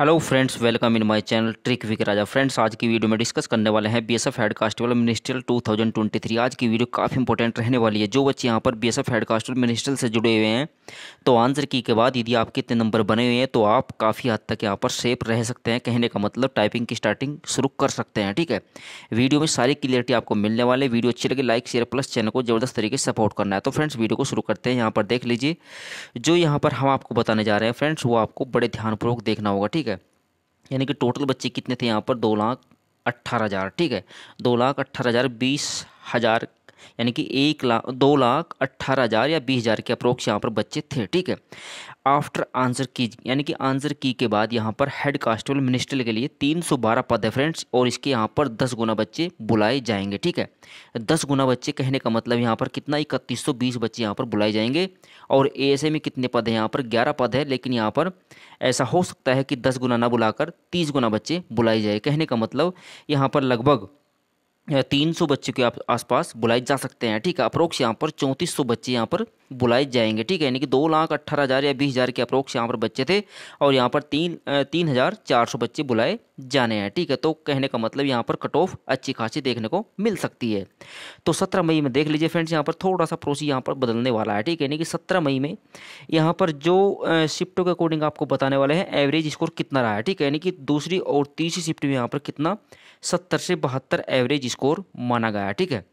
hello friends welcome in my channel trick wick Raja friends आज की video में discuss करने वाले हैं बीएसएफ हेड कांस्टेबल मिनिस्ट्रियल 2023 आज की वीडियो काफ़ी इंपॉर्टेंट रहने वाली है जो बच्चे यहाँ पर बीएसएफ हेड कांस्टेबल मिनिस्ट्रियल से जुड़े हुए हैं तो आंसर की के बाद यदि आपके इतने नंबर बने हुए हैं तो आप काफ़ी हद तक यहाँ पर सेफ रह सकते हैं कहने का मतलब टाइपिंग की स्टार्टिंग शुरू कर सकते हैं ठीक है वीडियो में सारी क्लियरिटी आपको मिलने वाले वीडियो अच्छी लगे लाइक शेयर प्लस चैनल को जबरदस्त तरीके से सपोर्ट करना है तो फ्रेंड्स वीडियो को शुरू करते हैं यहाँ पर देख लीजिए जो यहाँ पर हम आपको बताने जा रहे हैं फ्रेंड्स वो आपको बड़े ध्यानपूर्वक देखना होगा ठीक है यानी कि टोटल बच्चे कितने थे यहाँ पर दो लाख अट्ठारह हज़ार ठीक है दो लाख अट्ठारह हज़ार बीस हज़ार यानी कि एक लाख दो लाख अट्ठारह हज़ार या बीस हज़ार के अप्रोक्स यहाँ पर बच्चे थे ठीक है आफ्टर आंसर की यानी कि आंसर की के बाद यहाँ पर हेड कांस्टेबल मिनिस्टर के लिए तीन सौ बारह पद है फ्रेंड्स और इसके यहाँ पर दस गुना बच्चे बुलाए जाएंगे ठीक है दस गुना बच्चे कहने का मतलब यहाँ पर कितना इकतीस सौ बीस बच्चे यहाँ पर बुलाए जाएंगे और ए एस ए में कितने पद हैं यहाँ पर ग्यारह पद है लेकिन यहाँ पर ऐसा हो सकता है कि दस गुना ना बुलाकर तीस गुना बच्चे बुलाए जाए कहने का मतलब यहाँ पर लगभग तीन सौ बच्चे के आसपास बुलाए जा सकते हैं ठीक है अप्रोक्स यहाँ पर चौंतीस सौ बच्चे यहाँ पर बुलाए जाएंगे ठीक है यानी कि दो लाख अट्ठारह हज़ार या बीस हज़ार के अप्रोक्स यहाँ पर बच्चे थे और यहाँ पर तीन तीन हज़ार चार सौ बच्चे बुलाए जाने हैं ठीक है तो कहने का मतलब यहाँ पर कट ऑफ अच्छी खासी देखने को मिल सकती है तो सत्रह मई में देख लीजिए फ्रेंड्स यहाँ पर थोड़ा सा प्रोसी यहाँ पर बदलने वाला है ठीक है यानी कि सत्रह मई में यहाँ पर जो शिफ्टों के अकॉर्डिंग आपको बताने वाले हैं एवरेज स्कोर कितना रहा है ठीक है यानी कि दूसरी और तीसरी शिफ्ट में यहाँ पर कितना सत्तर से बहत्तर एवरेज स्कोर माना गया ठीक है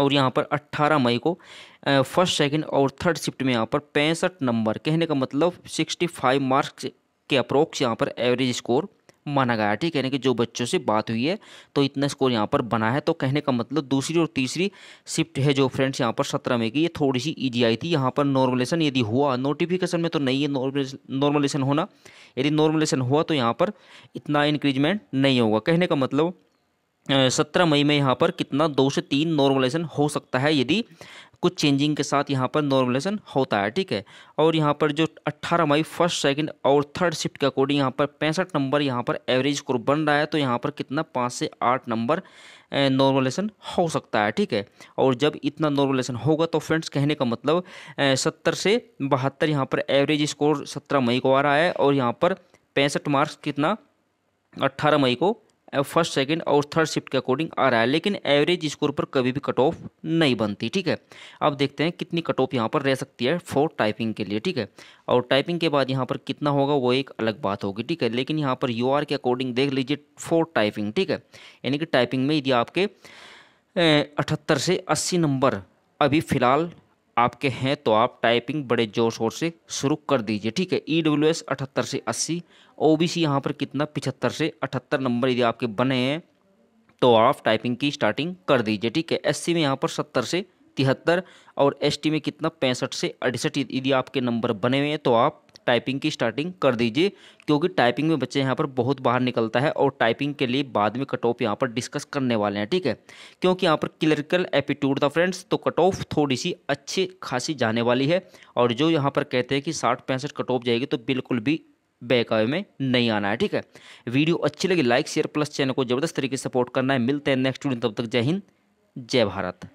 और यहाँ पर 18 मई को फर्स्ट सेकंड और थर्ड शिफ्ट में यहाँ पर पैंसठ नंबर कहने का मतलब 65 मार्क्स के अप्रोक्स यहाँ पर एवरेज स्कोर माना गया ठीक है यानी कि जो बच्चों से बात हुई है तो इतना स्कोर यहाँ पर बना है तो कहने का मतलब दूसरी और तीसरी शिफ्ट है जो फ्रेंड्स यहाँ पर सत्रह में की ये थोड़ी सी ईजी आई थी यहाँ पर नॉर्मलेशन यदि हुआ नोटिफिकेशन में तो नहीं है नॉर्मलेशन होना यदि नॉर्मलेशन हुआ तो यहाँ पर इतना इंक्रीजमेंट नहीं होगा कहने का मतलब सत्रह मई में यहाँ पर कितना दो से तीन नॉर्मलाइजेशन हो सकता है यदि कुछ चेंजिंग के साथ यहाँ पर नॉर्मलाइजेशन होता है ठीक है और यहाँ पर जो अट्ठारह मई फर्स्ट सेकंड और थर्ड शिफ्ट के अकॉर्डिंग यहाँ पर पैंसठ नंबर यहाँ पर एवरेज स्कोर बन रहा है तो यहाँ पर कितना पाँच से आठ नंबर नॉर्मलाइजेशन हो सकता है ठीक है और जब इतना नॉर्मलाइजेशन होगा तो फ्रेंड्स कहने का मतलब सत्तर से बहत्तर यहाँ पर एवरेज स्कोर सत्रह मई को आ रहा है और यहाँ पर पैंसठ मार्क्स कितना अट्ठारह मई को फर्स्ट सेकंड और थर्ड शिफ्ट के अकॉर्डिंग आ रहा है लेकिन एवरेज स्कोर पर कभी भी कट ऑफ नहीं बनती ठीक है अब देखते हैं कितनी कट ऑफ यहाँ पर रह सकती है फॉर टाइपिंग के लिए ठीक है और टाइपिंग के बाद यहाँ पर कितना होगा वो एक अलग बात होगी ठीक है लेकिन यहाँ पर यू के अकॉर्डिंग देख लीजिए फॉर टाइपिंग ठीक है यानी कि टाइपिंग में यदि आपके अठहत्तर से अस्सी नंबर अभी फ़िलहाल आपके हैं तो आप टाइपिंग बड़े जोर शोर से शुरू कर दीजिए ठीक है ई डब्ल्यू एस अठहत्तर से अस्सी ओ बी सी यहाँ पर कितना पिछहत्तर से अठहत्तर नंबर यदि आपके बने हैं तो आप टाइपिंग की स्टार्टिंग कर दीजिए ठीक है एस सी में यहाँ पर सत्तर से तिहत्तर और एस टी में कितना पैंसठ से अड़सठ यदि आपके नंबर बने हुए हैं तो आप टाइपिंग की स्टार्टिंग कर दीजिए क्योंकि टाइपिंग में बच्चे यहाँ पर बहुत बाहर निकलता है और टाइपिंग के लिए बाद में कट ऑफ यहाँ पर डिस्कस करने वाले हैं ठीक है क्योंकि यहाँ पर क्लरिकल एप्टीट्यूड था फ्रेंड्स तो कट ऑफ थोड़ी सी अच्छी खासी जाने वाली है और जो यहाँ पर कहते हैं कि साठ पैंसठ कट ऑफ जाएगी तो बिल्कुल भी बैकअवे में नहीं आना है ठीक है वीडियो अच्छी लगी लाइक शेयर प्लस चैनल को जबरदस्त तरीके से सपोर्ट करना है मिलते हैं नेक्स्ट वीडियो तब तक जय हिंद जय भारत